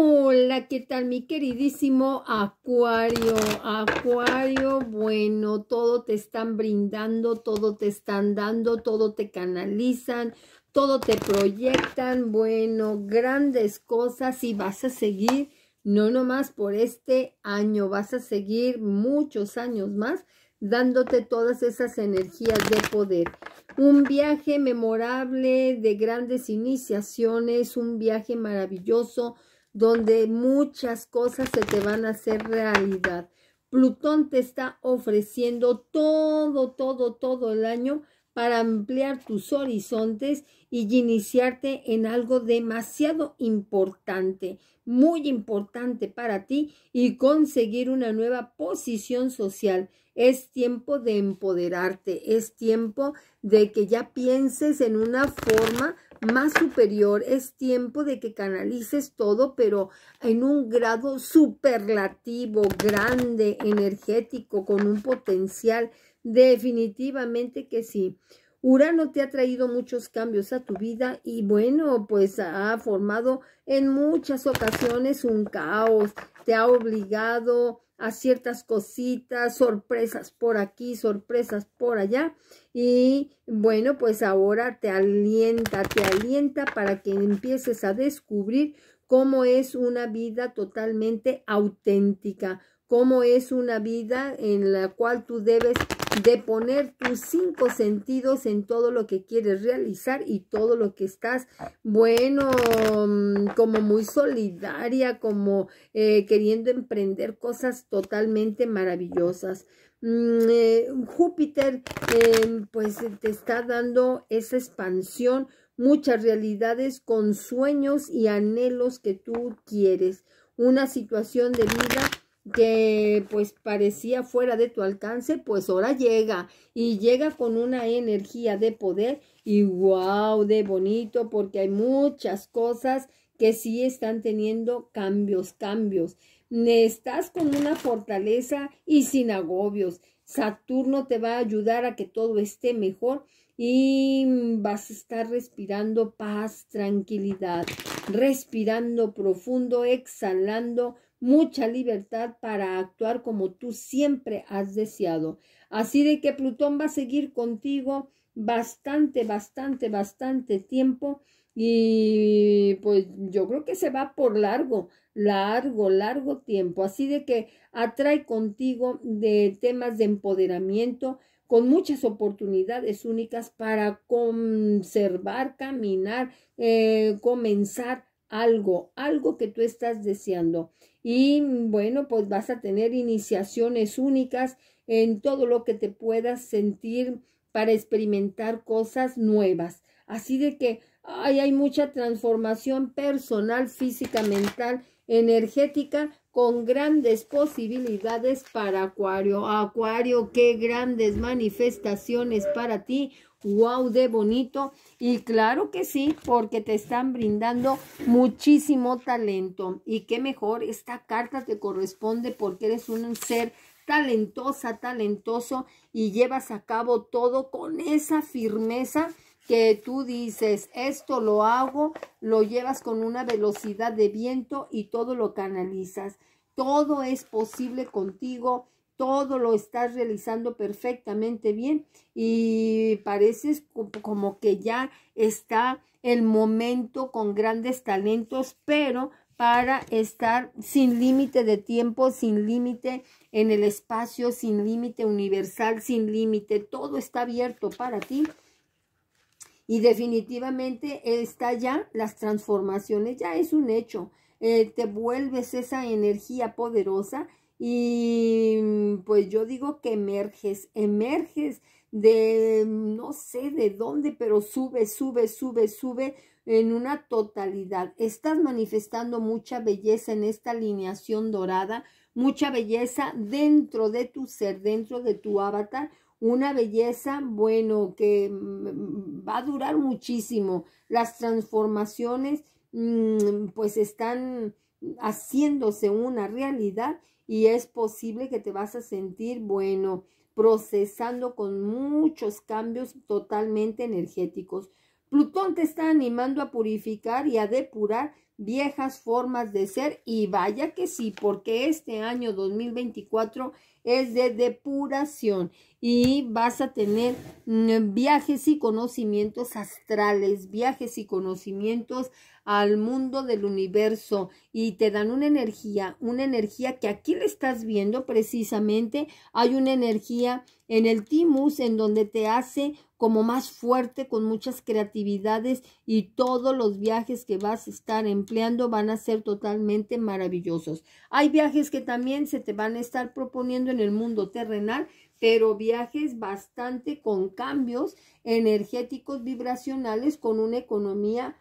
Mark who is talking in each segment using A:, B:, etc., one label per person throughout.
A: Hola, ¿qué tal mi queridísimo Acuario? Acuario, bueno, todo te están brindando, todo te están dando, todo te canalizan, todo te proyectan, bueno, grandes cosas y vas a seguir, no nomás por este año, vas a seguir muchos años más dándote todas esas energías de poder. Un viaje memorable de grandes iniciaciones, un viaje maravilloso, donde muchas cosas se te van a hacer realidad. Plutón te está ofreciendo todo, todo, todo el año para ampliar tus horizontes y iniciarte en algo demasiado importante, muy importante para ti y conseguir una nueva posición social. Es tiempo de empoderarte, es tiempo de que ya pienses en una forma más superior, es tiempo de que canalices todo, pero en un grado superlativo, grande, energético, con un potencial, definitivamente que sí. Urano te ha traído muchos cambios a tu vida y bueno, pues ha formado en muchas ocasiones un caos, te ha obligado a ciertas cositas, sorpresas por aquí, sorpresas por allá. Y bueno, pues ahora te alienta, te alienta para que empieces a descubrir cómo es una vida totalmente auténtica, cómo es una vida en la cual tú debes de poner tus cinco sentidos en todo lo que quieres realizar y todo lo que estás, bueno, mm, como muy solidaria, como eh, queriendo emprender cosas totalmente maravillosas. Mm, eh, Júpiter, em, pues te está dando esa expansión, muchas realidades con sueños y anhelos que tú quieres. Una situación de vida que pues parecía fuera de tu alcance, pues ahora llega y llega con una energía de poder y wow, de bonito, porque hay muchas cosas que sí están teniendo cambios, cambios. Estás con una fortaleza y sin agobios. Saturno te va a ayudar a que todo esté mejor y vas a estar respirando paz, tranquilidad, respirando profundo, exhalando mucha libertad para actuar como tú siempre has deseado. Así de que Plutón va a seguir contigo bastante, bastante, bastante tiempo y pues yo creo que se va por largo, largo, largo tiempo. Así de que atrae contigo de temas de empoderamiento con muchas oportunidades únicas para conservar, caminar, eh, comenzar algo, algo que tú estás deseando y bueno, pues vas a tener iniciaciones únicas en todo lo que te puedas sentir para experimentar cosas nuevas. Así de que hay mucha transformación personal, física, mental, energética, con grandes posibilidades para Acuario. Acuario, qué grandes manifestaciones para ti. ¡Wow! De bonito. Y claro que sí, porque te están brindando muchísimo talento. Y qué mejor, esta carta te corresponde porque eres un ser talentosa, talentoso y llevas a cabo todo con esa firmeza que tú dices, esto lo hago, lo llevas con una velocidad de viento y todo lo canalizas. Todo es posible contigo, todo lo estás realizando perfectamente bien y pareces como que ya está el momento con grandes talentos, pero para estar sin límite de tiempo, sin límite en el espacio, sin límite universal, sin límite, todo está abierto para ti y definitivamente está ya, las transformaciones ya es un hecho. Eh, te vuelves esa energía poderosa y mm, pues yo digo que emerges, emerges de mm, no sé de dónde, pero sube, sube, sube, sube en una totalidad. Estás manifestando mucha belleza en esta alineación dorada, mucha belleza dentro de tu ser, dentro de tu avatar, una belleza, bueno, que mm, va a durar muchísimo. Las transformaciones, mm, pues están haciéndose una realidad y es posible que te vas a sentir, bueno, procesando con muchos cambios totalmente energéticos. Plutón te está animando a purificar y a depurar viejas formas de ser y vaya que sí, porque este año 2024 es de depuración y vas a tener mm, viajes y conocimientos astrales, viajes y conocimientos al mundo del universo y te dan una energía, una energía que aquí le estás viendo precisamente, hay una energía en el timus en donde te hace como más fuerte con muchas creatividades y todos los viajes que vas a estar empleando van a ser totalmente maravillosos. Hay viajes que también se te van a estar proponiendo en el mundo terrenal, pero viajes bastante con cambios energéticos vibracionales con una economía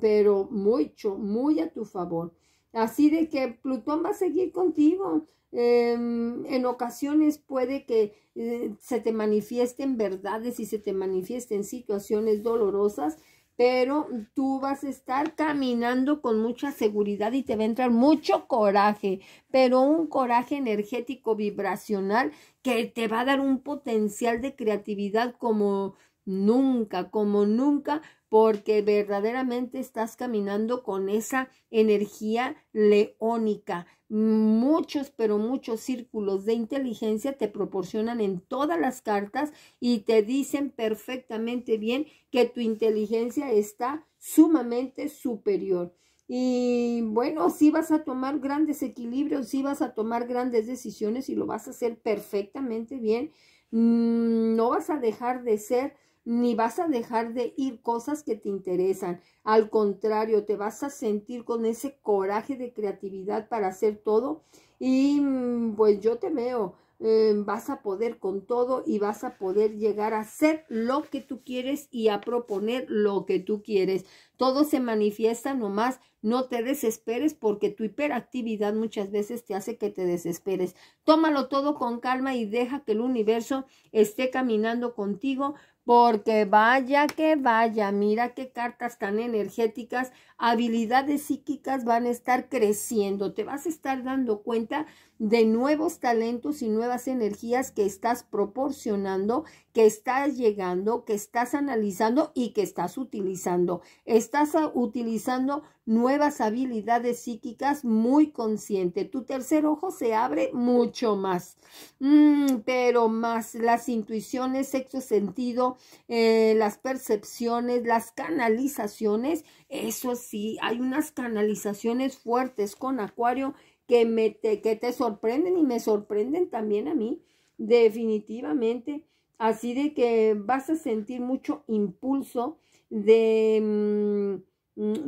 A: pero mucho, muy a tu favor. Así de que Plutón va a seguir contigo. Em, en ocasiones puede que eh, se te manifiesten verdades y se te manifiesten situaciones dolorosas, pero tú vas a estar caminando con mucha seguridad y te va a entrar mucho coraje, pero un coraje energético vibracional que te va a dar un potencial de creatividad como nunca, como nunca, porque verdaderamente estás caminando con esa energía leónica. Muchos, pero muchos círculos de inteligencia te proporcionan en todas las cartas y te dicen perfectamente bien que tu inteligencia está sumamente superior. Y bueno, si vas a tomar grandes equilibrios, si vas a tomar grandes decisiones y lo vas a hacer perfectamente bien. Mm, no vas a dejar de ser ni vas a dejar de ir cosas que te interesan. Al contrario, te vas a sentir con ese coraje de creatividad para hacer todo y mm, pues yo te veo. Eh, vas a poder con todo y vas a poder llegar a hacer lo que tú quieres y a proponer lo que tú quieres. Todo se manifiesta nomás, no te desesperes porque tu hiperactividad muchas veces te hace que te desesperes. Tómalo todo con calma y deja que el universo esté caminando contigo porque vaya que vaya, mira qué cartas tan energéticas, habilidades psíquicas van a estar creciendo, te vas a estar dando cuenta de nuevos talentos y nuevas energías que estás proporcionando que estás llegando, que estás analizando y que estás utilizando. Estás ah, utilizando nuevas habilidades psíquicas muy consciente. Tu tercer ojo se abre mucho más, mm, pero más las intuiciones, sexto sentido, eh, las percepciones, las canalizaciones. Eso sí, hay unas canalizaciones fuertes con Acuario que, me que te sorprenden y me sorprenden también a mí, definitivamente. Así de que vas a sentir mucho impulso de, mm,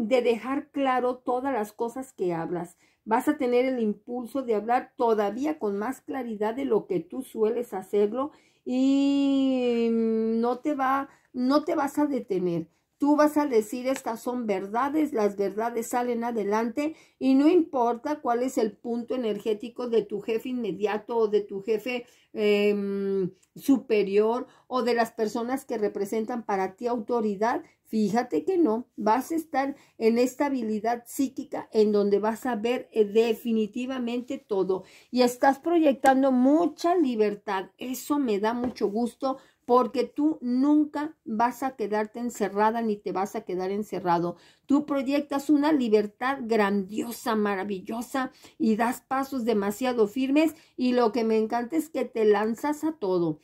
A: de dejar claro todas las cosas que hablas. Vas a tener el impulso de hablar todavía con más claridad de lo que tú sueles hacerlo y mm, no te va, no te vas a detener. Tú vas a decir, estas son verdades, las verdades salen adelante y no importa cuál es el punto energético de tu jefe inmediato o de tu jefe em, superior o de las personas que representan para ti autoridad, fíjate que no, vas a estar en esta habilidad psíquica en donde vas a ver eh, definitivamente todo y estás proyectando mucha libertad. Eso me da mucho gusto porque tú nunca vas a quedarte encerrada ni te vas a quedar encerrado. Tú proyectas una libertad grandiosa, maravillosa y das pasos demasiado firmes y lo que me encanta es que te lanzas a todo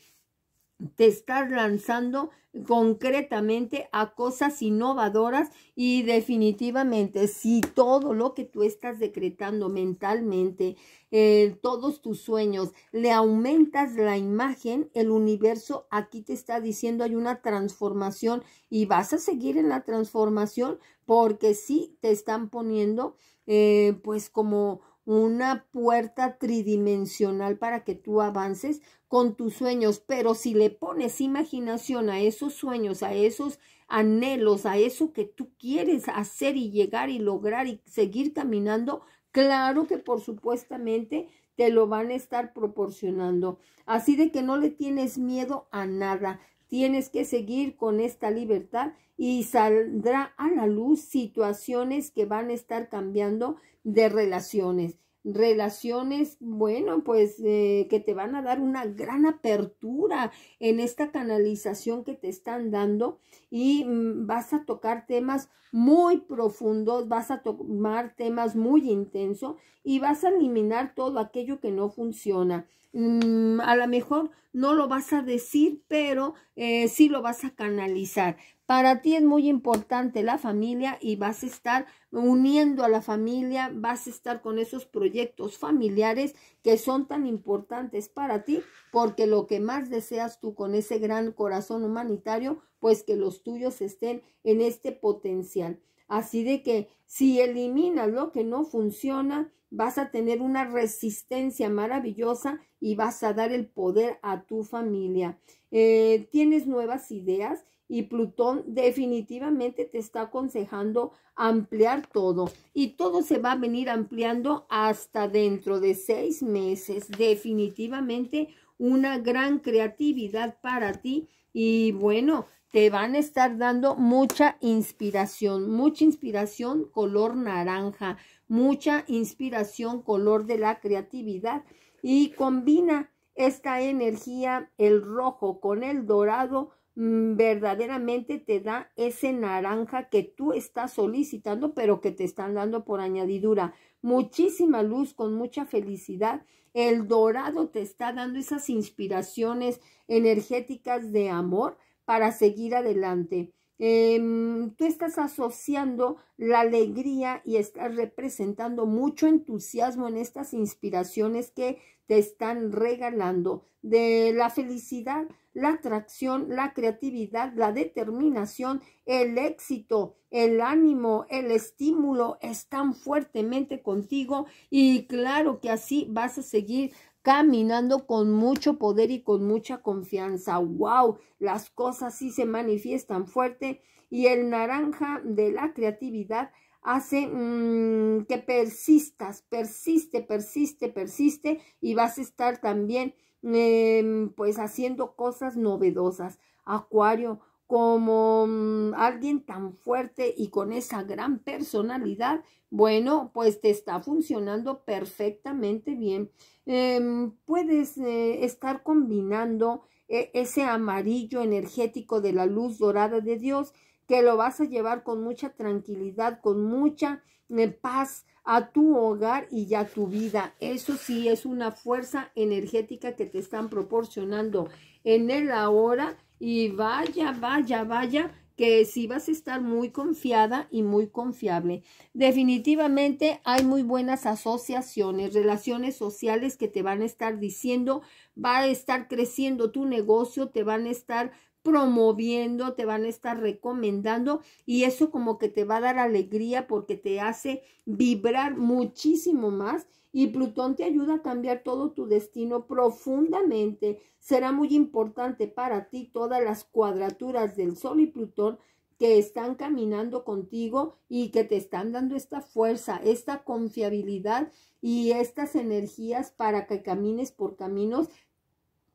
A: te estás lanzando concretamente a cosas innovadoras y definitivamente si todo lo que tú estás decretando mentalmente, eh, todos tus sueños, le aumentas la imagen, el universo aquí te está diciendo hay una transformación y vas a seguir en la transformación porque sí te están poniendo eh, pues como una puerta tridimensional para que tú avances con tus sueños, pero si le pones imaginación a esos sueños, a esos anhelos, a eso que tú quieres hacer y llegar y lograr y seguir caminando, claro que por supuestamente te lo van a estar proporcionando. Así de que no le tienes miedo a nada. Tienes que seguir con esta libertad y saldrá a la luz situaciones que van a estar cambiando de relaciones. Relaciones, bueno, pues eh, que te van a dar una gran apertura en esta canalización que te están dando y mm, vas a tocar temas muy profundos, vas a tomar temas muy intensos y vas a eliminar todo aquello que no funciona. Mm, a lo mejor no lo vas a decir, pero eh, sí lo vas a canalizar. Para ti es muy importante la familia y vas a estar uniendo a la familia, vas a estar con esos proyectos familiares que son tan importantes para ti, porque lo que más deseas tú con ese gran corazón humanitario, pues que los tuyos estén en este potencial. Así de que si eliminas lo que no funciona, vas a tener una resistencia maravillosa y vas a dar el poder a tu familia. Eh, tienes nuevas ideas y Plutón definitivamente te está aconsejando ampliar todo y todo se va a venir ampliando hasta dentro de seis meses. Definitivamente una gran creatividad para ti y bueno, te van a estar dando mucha inspiración, mucha inspiración color naranja mucha inspiración, color de la creatividad y combina esta energía, el rojo con el dorado, mm, verdaderamente te da ese naranja que tú estás solicitando, pero que te están dando por añadidura. Muchísima luz, con mucha felicidad. El dorado te está dando esas inspiraciones energéticas de amor para seguir adelante. Em, tú estás asociando la alegría y estás representando mucho entusiasmo en estas inspiraciones que te están regalando de la felicidad, la atracción, la creatividad, la determinación, el éxito, el ánimo, el estímulo están fuertemente contigo y claro que así vas a seguir caminando con mucho poder y con mucha confianza. ¡Wow! Las cosas sí se manifiestan fuerte y el naranja de la creatividad hace mm, que persistas, persiste, persiste, persiste y vas a estar también em, pues haciendo cosas novedosas. Acuario, como mm, alguien tan fuerte y con esa gran personalidad, bueno, pues te está funcionando perfectamente bien. Em, puedes eh, estar combinando eh, ese amarillo energético de la luz dorada de Dios que lo vas a llevar con mucha tranquilidad, con mucha eh, paz a tu hogar y ya tu vida. Eso sí es una fuerza energética que te están proporcionando en el ahora y vaya, vaya, vaya, que sí vas a estar muy confiada y muy confiable. Definitivamente hay muy buenas asociaciones, relaciones sociales que te van a estar diciendo, va a estar creciendo tu negocio, te van a estar promoviendo, te van a estar recomendando y eso como que te va a dar alegría porque te hace vibrar muchísimo más y Plutón te ayuda a cambiar todo tu destino profundamente. Será muy importante para ti todas las cuadraturas del Sol y Plutón que están caminando contigo y que te están dando esta fuerza, esta confiabilidad y estas energías para que camines por caminos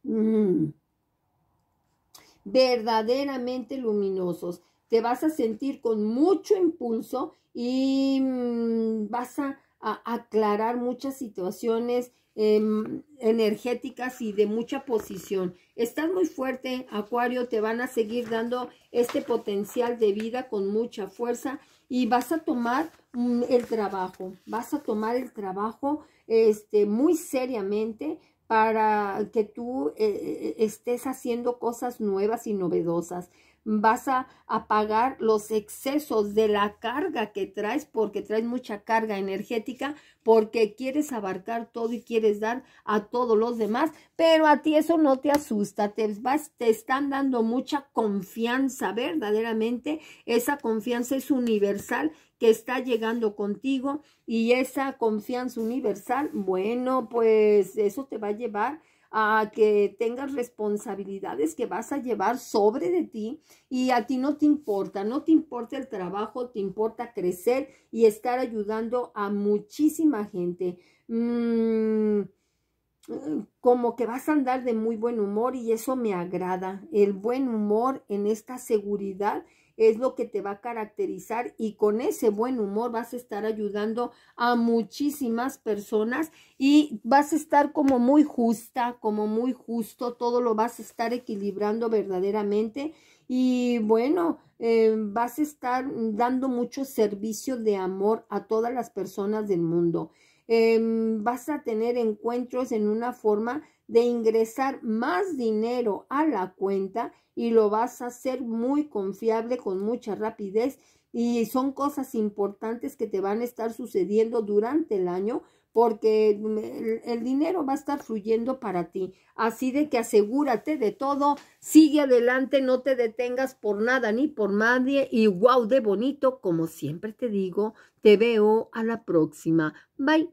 A: mm, verdaderamente luminosos. Te vas a sentir con mucho impulso y mm, vas a, aclarar muchas situaciones em, energéticas y de mucha posición. Estás muy fuerte, Acuario, te van a seguir dando este potencial de vida con mucha fuerza y vas a tomar el trabajo, vas a tomar el trabajo este, muy seriamente, para que tú eh, eh, estés haciendo cosas nuevas y novedosas, vas a, pagar los excesos de la carga que traes, porque traes mucha carga energética, porque quieres abarcar todo y quieres dar a todos los demás, pero a ti eso no te asusta, te, vas, te están dando mucha confianza, verdaderamente, esa confianza es universal que está llegando contigo y esa confianza universal, bueno, pues eso te va a llevar a que tengas responsabilidades que vas a llevar sobre de ti y a ti no te importa, no te importa el trabajo, te importa crecer y estar ayudando a muchísima gente. Mm, eh, como que vas a andar de muy buen humor y eso me agrada, el buen humor en esta seguridad es lo que te va a caracterizar y con ese buen humor vas a estar ayudando a muchísimas personas y vas a estar como muy justa, como muy justo, todo lo vas a estar equilibrando verdaderamente y bueno, eh, vas a estar dando mucho servicio de amor a todas las personas del mundo. Em, vas a tener encuentros en una forma de ingresar más dinero a la cuenta y lo vas a hacer muy confiable, con mucha rapidez y son cosas importantes que te van a estar sucediendo durante el año porque mm, el, el, dinero va a estar fluyendo para ti. Así de que asegúrate de todo, sigue adelante, no te detengas por nada ni por nadie y wow de bonito, como siempre te digo, te veo a la próxima. Bye.